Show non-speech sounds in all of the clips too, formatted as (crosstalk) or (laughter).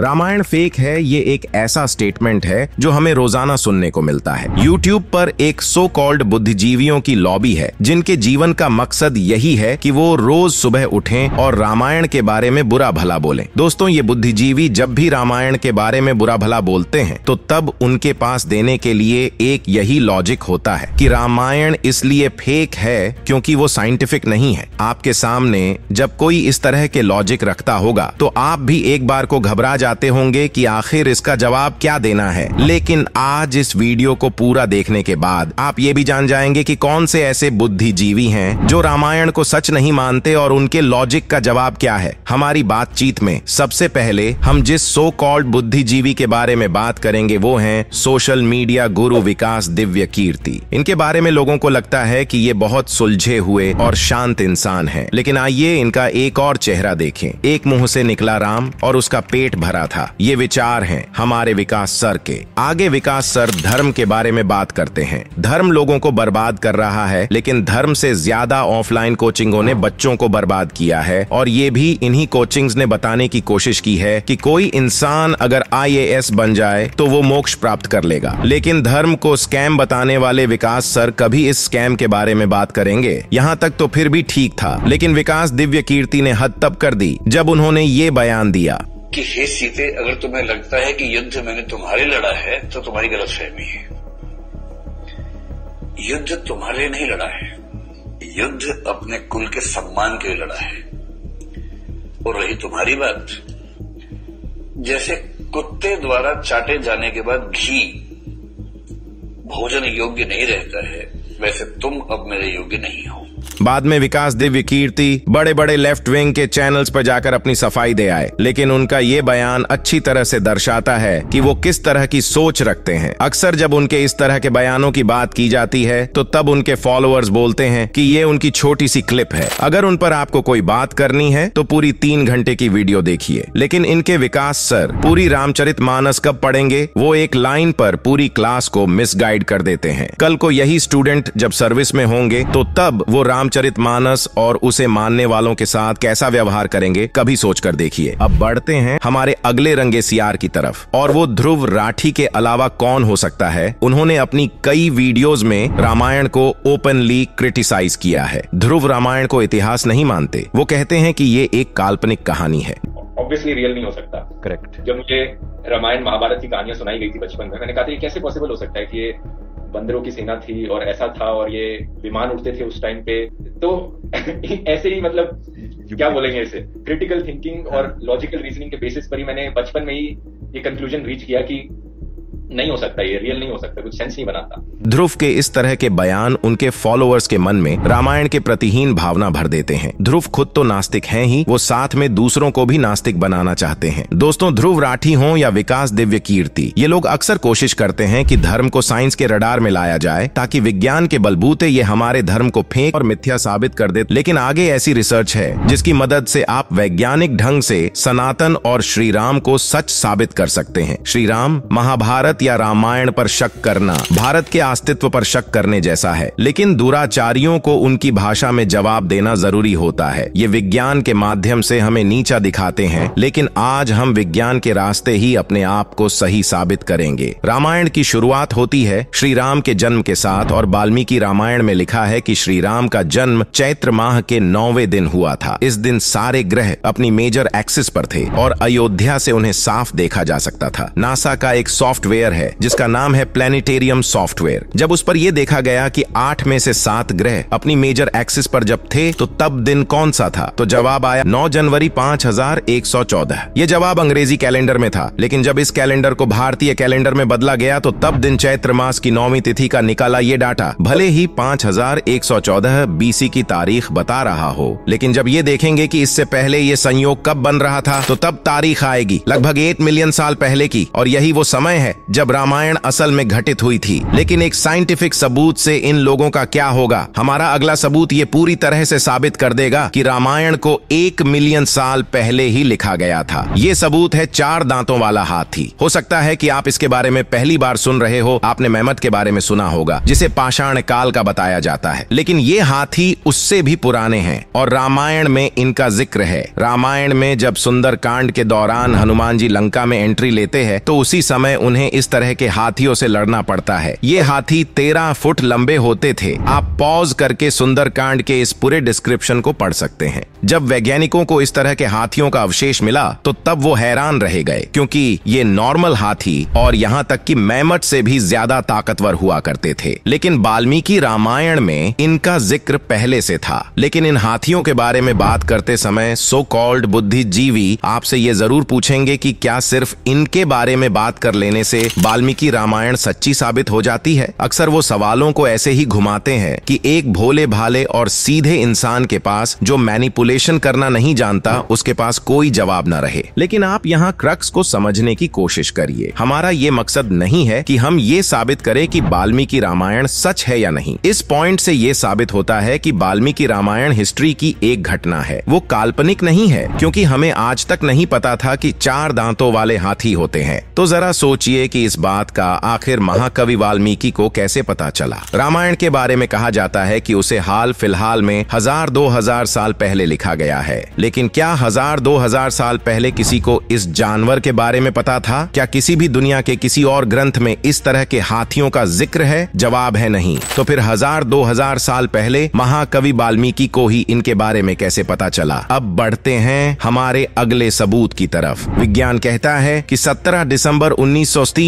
Ramayan fake है ये एक ऐसा स्टेटमेंट है जो हमें रोजाना सुनने को मिलता है यूट्यूब पर एक सो कॉल्ड बुद्धिजीवियों की लॉबी है जिनके जीवन का मकसद यही है कि वो रोज सुबह उठें और रामायण के बारे में बुरा भला बोलें। दोस्तों ये बुद्धिजीवी जब भी रामायण के बारे में बुरा भला बोलते हैं तो तब उनके पास देने के लिए एक यही लॉजिक होता है की रामायण इसलिए फेक है क्योंकि वो साइंटिफिक नहीं है आपके सामने जब कोई इस तरह के लॉजिक रखता होगा तो आप भी एक बार को घबरा जा चाहते होंगे कि आखिर इसका जवाब क्या देना है लेकिन आज इस वीडियो को पूरा देखने के बाद आप ये भी जान जाएंगे कि कौन से ऐसे बुद्धिजीवी हैं जो रामायण को सच नहीं मानते और उनके लॉजिक का जवाब क्या है हमारी बातचीत में सबसे पहले हम जिस सो कॉल्ड बुद्धिजीवी के बारे में बात करेंगे वो है सोशल मीडिया गुरु विकास दिव्य कीर्ति इनके बारे में लोगों को लगता है की ये बहुत सुलझे हुए और शांत इंसान है लेकिन आइए इनका एक और चेहरा देखे एक मुंह से निकला राम और उसका पेट भरा रहा था ये विचार हैं हमारे विकास सर के आगे विकास सर धर्म के बारे में बात करते हैं धर्म लोगों को बर्बाद कर रहा है लेकिन धर्म से ज्यादा ऑफलाइन कोचिंगों ने बच्चों को बर्बाद किया है और ये भी इन्हीं कोचिंग्स ने बताने की कोशिश की है कि कोई इंसान अगर आईएएस बन जाए तो वो मोक्ष प्राप्त कर लेगा लेकिन धर्म को स्कैम बताने वाले विकास सर कभी इस स्कैम के बारे में बात करेंगे यहाँ तक तो फिर भी ठीक था लेकिन विकास दिव्य कीर्ति ने हद तब कर दी जब उन्होंने ये बयान दिया कि हे सीते अगर तुम्हें लगता है कि युद्ध मैंने तुम्हारे लड़ा है तो तुम्हारी गलतफहमी है युद्ध तुम्हारे नहीं लड़ा है युद्ध अपने कुल के सम्मान के लिए लड़ा है और रही तुम्हारी बात जैसे कुत्ते द्वारा चाटे जाने के बाद घी भोजन योग्य नहीं रहता है वैसे तुम अब मेरे योग्य नहीं हो बाद में विकास दिव्य कीर्ति बड़े बड़े लेफ्ट विंग के चैनल्स पर जाकर अपनी सफाई दे आए लेकिन उनका ये बयान अच्छी तरह से दर्शाता है कि वो किस तरह की सोच रखते हैं अक्सर जब उनके इस तरह के बयानों की बात की जाती है तो तब उनके फॉलोअर्स बोलते हैं कि ये उनकी छोटी सी क्लिप है अगर उन पर आपको कोई बात करनी है तो पूरी तीन घंटे की वीडियो देखिए लेकिन इनके विकास सर पूरी रामचरित मानस कब पढ़ेंगे वो एक लाइन पर पूरी क्लास को मिसगाइड कर देते हैं कल को यही स्टूडेंट जब सर्विस में होंगे तो तब वो राम मानस और उसे मानने वालों के साथ कैसा व्यवहार करेंगे कभी सोच कर देखिए अब बढ़ते हैं हमारे अगले रंगे सियार की तरफ और वो ध्रुव राठी के अलावा कौन हो सकता है उन्होंने अपनी कई वीडियोज में रामायण को ओपनली क्रिटिसाइज किया है ध्रुव रामायण को इतिहास नहीं मानते वो कहते हैं की ये एक काल्पनिक कहानी है ऑब्वियसली रियल नहीं हो सकता करेक्ट जब मुझे रामायण महाभारत की कहानियां सुनाई गई थी बचपन में मैंने कहा था ये कैसे पॉसिबल हो सकता है कि ये बंदरों की सेना थी और ऐसा था और ये विमान उड़ते थे उस टाइम पे तो (laughs) ऐसे ही मतलब क्या बोलेंगे इसे क्रिटिकल थिंकिंग और लॉजिकल हाँ। रीजनिंग के बेसिस पर ही मैंने बचपन में ही ये कंक्लूजन रीच किया कि नहीं हो सकता ये रियल नहीं हो सकता कुछ सेंस नहीं बनाता ध्रुव के इस तरह के बयान उनके फॉलोअर्स के मन में रामायण के प्रतिहीन भावना भर देते हैं ध्रुव खुद तो नास्तिक हैं ही वो साथ में दूसरों को भी नास्तिक बनाना चाहते हैं दोस्तों ध्रुव राठी हो या विकास दिव्य कीर्ति ये लोग अक्सर कोशिश करते हैं की धर्म को साइंस के रडार में लाया जाए ताकि विज्ञान के बलबूते ये हमारे धर्म को फेंक और मिथ्या साबित कर दे लेकिन आगे ऐसी रिसर्च है जिसकी मदद से आप वैज्ञानिक ढंग से सनातन और श्री राम को सच साबित कर सकते हैं राम महाभारत भारत या रामायण पर शक करना भारत के अस्तित्व पर शक करने जैसा है लेकिन दुराचारियों को उनकी भाषा में जवाब देना जरूरी होता है ये विज्ञान के माध्यम से हमें नीचा दिखाते हैं लेकिन आज हम विज्ञान के रास्ते ही अपने आप को सही साबित करेंगे रामायण की शुरुआत होती है श्री राम के जन्म के साथ और वाल्मीकि रामायण में लिखा है की श्री राम का जन्म चैत्र माह के नौवे दिन हुआ था इस दिन सारे ग्रह अपनी मेजर एक्सिस पर थे और अयोध्या से उन्हें साफ देखा जा सकता था नासा का एक सॉफ्टवेयर सॉफ्टवेयर है जिसका नाम है प्लेनेटेरियम सॉफ्टवेयर जब उस पर यह देखा गया कि आठ में से सात ग्रह अपनी मेजर एक्सिस पर जब थे तो तब दिन कौन सा था तो जवाब आया नौ जनवरी हजार एक सौ चौदह ये जवाब अंग्रेजी कैलेंडर में था लेकिन जब इस कैलेंडर को भारतीय कैलेंडर में बदला गया तो तब दिन चैत्र मास की नौवीं तिथि का निकाला ये डाटा भले ही हजार एक सौ 5114 बीसी की तारीख बता रहा हो लेकिन जब ये देखेंगे कि इससे पहले ये संयोग कब बन रहा था तो तब तारीख आएगी लगभग एट मिलियन साल पहले की और यही वो समय है जब रामायण असल में घटित हुई थी लेकिन एक साइंटिफिक सबूत से इन लोगों का क्या होगा हमारा अगला सबूत ये पूरी तरह से साबित कर देगा कि रामायण को एक मिलियन साल पहले ही लिखा गया था ये सबूत है चार दांतों वाला हाथी हो सकता है कि आप इसके बारे में पहली बार सुन रहे हो आपने मेहमत के बारे में सुना होगा जिसे पाषाण काल का बताया जाता है लेकिन ये हाथी उससे भी पुराने हैं और रामायण में इनका जिक्र है रामायण में जब सुंदर कांड के दौरान हनुमान जी लंका में एंट्री लेते हैं तो उसी समय उन्हें इस तरह के हाथियों से लड़ना पड़ता है ये हाथी तेरह फुट लंबे होते थे आप पॉज करके सुंदर कांड के इस पूरे डिस्क्रिप्शन को पढ़ सकते हैं जब वैज्ञानिकों को इस तरह के हाथियों का अवशेष मिला तो तब वो हैरान रह गए क्योंकि ये नॉर्मल हाथी और यहाँ तक कि मैमट से भी ज्यादा ताकतवर हुआ करते थे लेकिन वाल्मीकि रामायण में इनका जिक्र पहले से था लेकिन इन हाथियों के बारे में बात करते समय सो कॉल्ड बुद्धिजीवी आपसे ये जरूर पूछेंगे कि क्या सिर्फ इनके बारे में बात कर लेने से वाल्मीकि रामायण सच्ची साबित हो जाती है अक्सर वो सवालों को ऐसे ही घुमाते हैं कि एक भोले भाले और सीधे इंसान के पास जो मैनिपुलेशन करना नहीं जानता उसके पास कोई जवाब न रहे लेकिन आप यहाँ क्रक्स को समझने की कोशिश करिए हमारा ये मकसद नहीं है कि हम ये साबित करें कि वाल्मीकि रामायण सच है या नहीं इस पॉइंट से ये साबित होता है कि वाल्मीकि रामायण हिस्ट्री की एक घटना है वो काल्पनिक नहीं है क्योंकि हमें आज तक नहीं पता था कि चार दांतों वाले हाथी होते हैं तो जरा सोचिए कि की इस बात का आखिर महाकवि वाल्मीकि को कैसे पता चला रामायण के बारे में कहा जाता है कि उसे हाल फिलहाल में हजार दो हजार साल पहले लिखा गया है लेकिन क्या हजार दो हजार साल पहले किसी को इस जानवर के बारे में पता था क्या किसी भी दुनिया के किसी और ग्रंथ में इस तरह के हाथियों का जिक्र है जवाब है नहीं तो फिर हजार दो हजार साल पहले महाकवि वाल्मीकि को ही इनके बारे में कैसे पता चला अब बढ़ते हैं हमारे अगले सबूत की तरफ विज्ञान कहता है कि 17 दिसंबर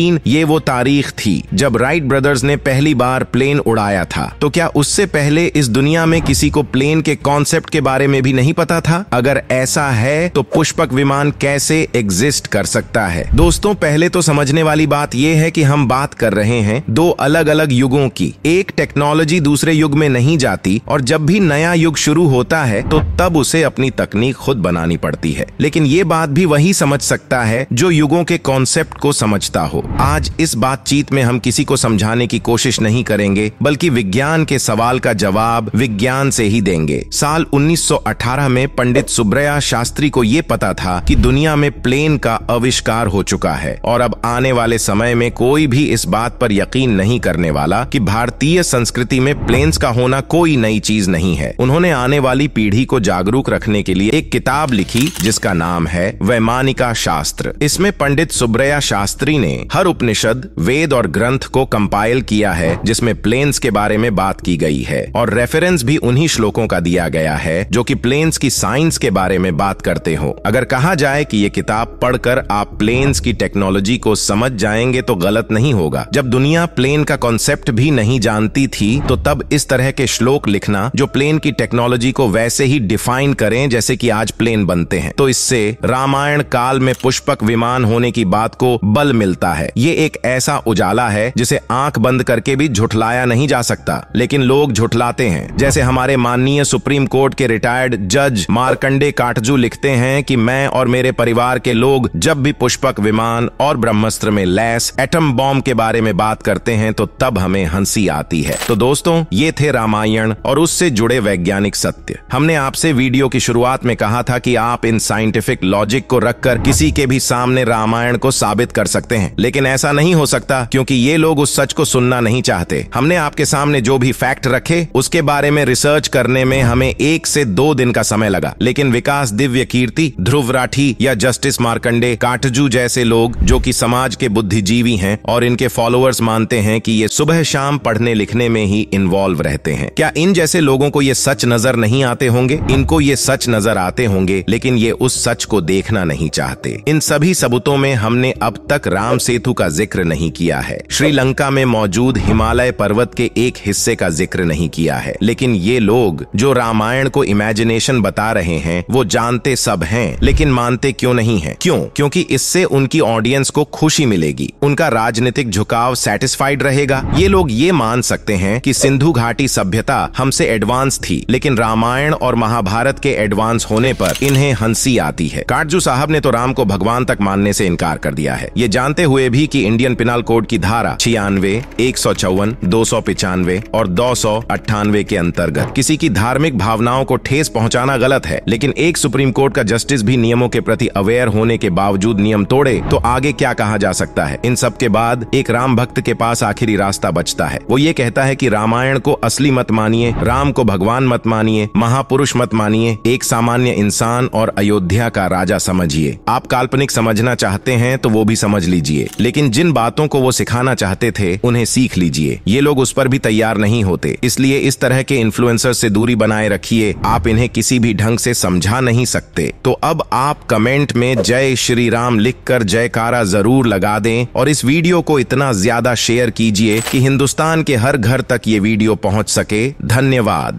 तीन ये वो तारीख थी जब राइट ब्रदर्स ने पहली बार प्लेन उड़ाया था तो क्या उससे पहले इस दुनिया में किसी को प्लेन के कॉन्सेप्ट के बारे में भी नहीं पता था अगर ऐसा है तो पुष्पक विमान कैसे एग्जिस्ट कर सकता है दोस्तों पहले तो समझने वाली बात यह है कि हम बात कर रहे हैं दो अलग अलग युगों की एक टेक्नोलॉजी दूसरे युग में नहीं जाती और जब भी नया युग शुरू होता है तो तब उसे अपनी तकनीक खुद बनानी पड़ती है लेकिन ये बात भी वही समझ सकता है जो युगों के कॉन्सेप्ट को समझता हो आज इस बातचीत में हम किसी को समझाने की कोशिश नहीं करेंगे बल्कि विज्ञान के सवाल का जवाब विज्ञान से ही देंगे साल 1918 में पंडित सुब्रया शास्त्री को ये पता था कि दुनिया में प्लेन का अविष्कार हो चुका है और अब आने वाले समय में कोई भी इस बात पर यकीन नहीं करने वाला कि भारतीय संस्कृति में प्लेन्स का होना कोई नई चीज नहीं है उन्होंने आने वाली पीढ़ी को जागरूक रखने के लिए एक किताब लिखी जिसका नाम है वैमानिका शास्त्र इसमें पंडित सुब्रया शास्त्री ने हर हर उपनिषद वेद और ग्रंथ को कंपाइल किया है जिसमें प्लेन्स के बारे में बात की गई है और रेफरेंस भी उन्हीं श्लोकों का दिया गया है जो कि प्लेन्स की साइंस के बारे में बात करते हो अगर कहा जाए कि ये किताब पढ़कर आप प्लेन्स की टेक्नोलॉजी को समझ जाएंगे तो गलत नहीं होगा जब दुनिया प्लेन का कॉन्सेप्ट भी नहीं जानती थी तो तब इस तरह के श्लोक लिखना जो प्लेन की टेक्नोलॉजी को वैसे ही डिफाइन करें जैसे कि आज प्लेन बनते हैं तो इससे रामायण काल में पुष्पक विमान होने की बात को बल मिलता है है ये एक ऐसा उजाला है जिसे आंख बंद करके भी झुठलाया नहीं जा सकता लेकिन लोग झुठलाते हैं जैसे हमारे माननीय सुप्रीम कोर्ट के रिटायर्ड जज मारकंडे काटजू लिखते हैं कि मैं और मेरे परिवार के लोग जब भी पुष्पक विमान और ब्रह्मस्त्र में लैस एटम बॉम्ब के बारे में बात करते हैं तो तब हमें हंसी आती है तो दोस्तों ये थे रामायण और उससे जुड़े वैज्ञानिक सत्य हमने आपसे वीडियो की शुरुआत में कहा था कि आप इन साइंटिफिक लॉजिक को रखकर किसी के भी सामने रामायण को साबित कर सकते हैं लेकिन लेकिन ऐसा नहीं हो सकता क्योंकि ये लोग उस सच को सुनना नहीं चाहते हमने आपके सामने जो भी फैक्ट रखे उसके बारे में रिसर्च करने में हमें एक से दो दिन का समय लगा लेकिन विकास दिव्य कीर्ति ध्रुव राठी या जस्टिस मार्कंडे काटजू जैसे लोग जो कि समाज के बुद्धिजीवी हैं और इनके फॉलोअर्स मानते हैं कि ये सुबह शाम पढ़ने लिखने में ही इन्वॉल्व रहते हैं क्या इन जैसे लोगों को ये सच नजर नहीं आते होंगे इनको ये सच नजर आते होंगे लेकिन ये उस सच को देखना नहीं चाहते इन सभी सबूतों में हमने अब तक राम सेतु धातु का जिक्र नहीं किया है श्रीलंका में मौजूद हिमालय पर्वत के एक हिस्से का जिक्र नहीं किया है लेकिन ये लोग जो रामायण को इमेजिनेशन बता रहे हैं वो जानते सब हैं लेकिन मानते क्यों नहीं है क्यों क्योंकि इससे उनकी ऑडियंस को खुशी मिलेगी उनका राजनीतिक झुकाव सेटिस्फाइड रहेगा ये लोग ये मान सकते हैं कि सिंधु घाटी सभ्यता हमसे एडवांस थी लेकिन रामायण और महाभारत के एडवांस होने पर इन्हें हंसी आती है काटजू साहब ने तो राम को भगवान तक मानने से इनकार कर दिया है ये जानते हुए भी सभी की इंडियन पिनाल कोड की धारा छियानवे एक सौ चौवन दो सौ पिचानवे और दो सौ अट्ठानवे के अंतर्गत किसी की धार्मिक भावनाओं को ठेस पहुंचाना गलत है लेकिन एक सुप्रीम कोर्ट का जस्टिस भी नियमों के प्रति अवेयर होने के बावजूद नियम तोड़े तो आगे क्या कहा जा सकता है इन सब के बाद एक राम भक्त के पास आखिरी रास्ता बचता है वो ये कहता है की रामायण को असली मत मानिए राम को भगवान मत मानिए महापुरुष मत मानिए एक सामान्य इंसान और अयोध्या का राजा समझिए आप काल्पनिक समझना चाहते हैं तो वो भी समझ लीजिए लेकिन जिन बातों को वो सिखाना चाहते थे उन्हें सीख लीजिए ये लोग उस पर भी तैयार नहीं होते इसलिए इस तरह के इन्फ्लुएंसर से दूरी बनाए रखिए आप इन्हें किसी भी ढंग से समझा नहीं सकते तो अब आप कमेंट में जय श्री राम लिख कर जयकारा जरूर लगा दें और इस वीडियो को इतना ज्यादा शेयर कीजिए कि हिंदुस्तान के हर घर तक ये वीडियो पहुंच सके धन्यवाद